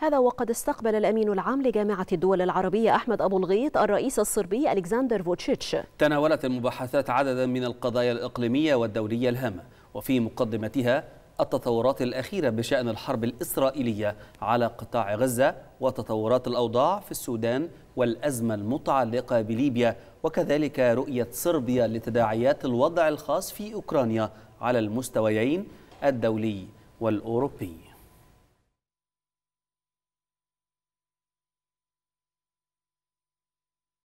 هذا وقد استقبل الأمين العام لجامعة الدول العربية أحمد أبو الغيط الرئيس الصربي ألكسندر فوتشيتش تناولت المباحثات عددا من القضايا الإقليمية والدولية الهامة وفي مقدمتها التطورات الأخيرة بشأن الحرب الإسرائيلية على قطاع غزة وتطورات الأوضاع في السودان والأزمة المتعلقة بليبيا وكذلك رؤية صربيا لتداعيات الوضع الخاص في أوكرانيا على المستويين الدولي والأوروبي